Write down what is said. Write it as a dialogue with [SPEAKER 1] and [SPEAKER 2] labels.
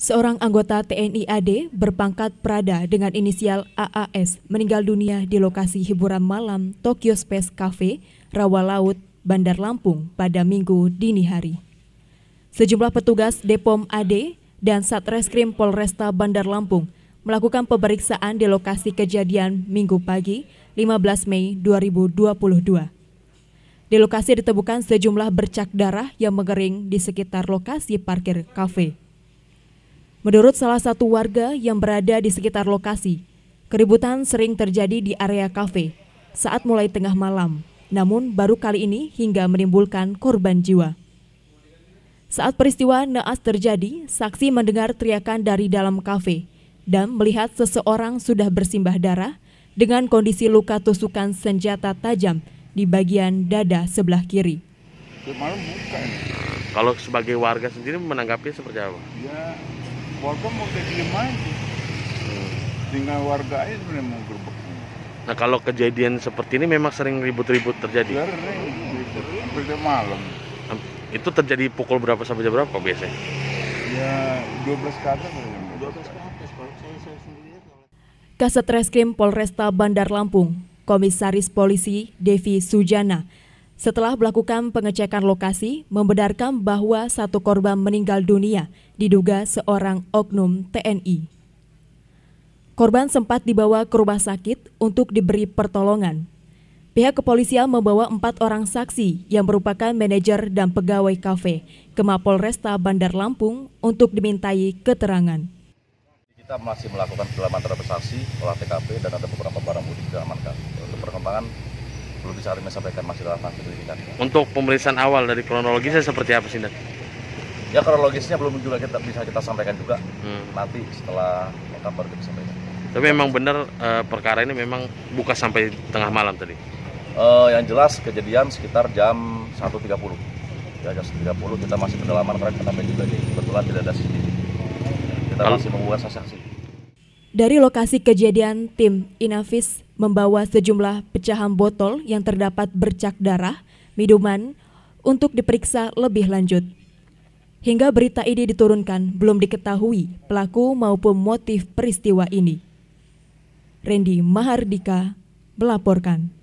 [SPEAKER 1] Seorang anggota TNI AD berpangkat Prada dengan inisial AAS meninggal dunia di lokasi hiburan malam Tokyo Space Cafe, Rawa Laut, Bandar Lampung pada minggu dini hari. Sejumlah petugas Depom AD dan Satreskrim Polresta Bandar Lampung melakukan pemeriksaan di lokasi kejadian minggu pagi 15 Mei 2022. Di lokasi ditemukan sejumlah bercak darah yang mengering di sekitar lokasi parkir kafe. Menurut salah satu warga yang berada di sekitar lokasi, keributan sering terjadi di area kafe saat mulai tengah malam, namun baru kali ini hingga menimbulkan korban jiwa. Saat peristiwa naas terjadi, saksi mendengar teriakan dari dalam kafe dan melihat seseorang sudah bersimbah darah dengan kondisi luka tusukan senjata tajam di bagian dada sebelah kiri.
[SPEAKER 2] Kalau sebagai warga sendiri menanggapi seperti apa?
[SPEAKER 3] Ya, warga mau kayak diem aja
[SPEAKER 1] tinggal warga
[SPEAKER 3] aja sebenarnya mau gerbek
[SPEAKER 2] nah kalau kejadian seperti ini memang sering ribut-ribut terjadi sering ribut malam itu terjadi pukul berapa sampai jam berapa biasanya ya 12 ke atas 12 ke atas kalau saya, saya sendiri ya,
[SPEAKER 1] Kasat Reskrim Polresta Bandar Lampung, Komisaris Polisi Devi Sujana setelah melakukan pengecekan lokasi, membenarkan bahwa satu korban meninggal dunia diduga seorang oknum TNI. Korban sempat dibawa ke rumah sakit untuk diberi pertolongan. Pihak kepolisian membawa empat orang saksi yang merupakan manajer dan pegawai kafe ke Mapolresta Bandar Lampung untuk dimintai keterangan.
[SPEAKER 3] Kita masih melakukan pendalaman terhadap saksi, olah TKP, dan ada beberapa barang bukti diamankan. Untuk perkembangan belum bisa kami sampaikan masih dalam tahap
[SPEAKER 2] penyelidikan. Untuk pemeriksaan awal dari kronologisnya seperti apa sih, Dan?
[SPEAKER 3] Ya kronologisnya belum juga kita bisa kita sampaikan juga. Hmm. Nanti setelah kabar kita sampaikan.
[SPEAKER 2] Tapi memang benar uh, perkara ini memang buka sampai tengah malam tadi.
[SPEAKER 3] Uh, yang jelas kejadian sekitar jam 1.30. Ya, jam 1.30 kita masih pendalaman karena kenapa juga ini kebetulan tidak ada sisi. Kita masih membuat saksi-saksi.
[SPEAKER 1] Dari lokasi kejadian, tim Inavis membawa sejumlah pecahan botol yang terdapat bercak darah, minuman, untuk diperiksa lebih lanjut. Hingga berita ini diturunkan, belum diketahui pelaku maupun motif peristiwa ini. Randy Mahardika melaporkan.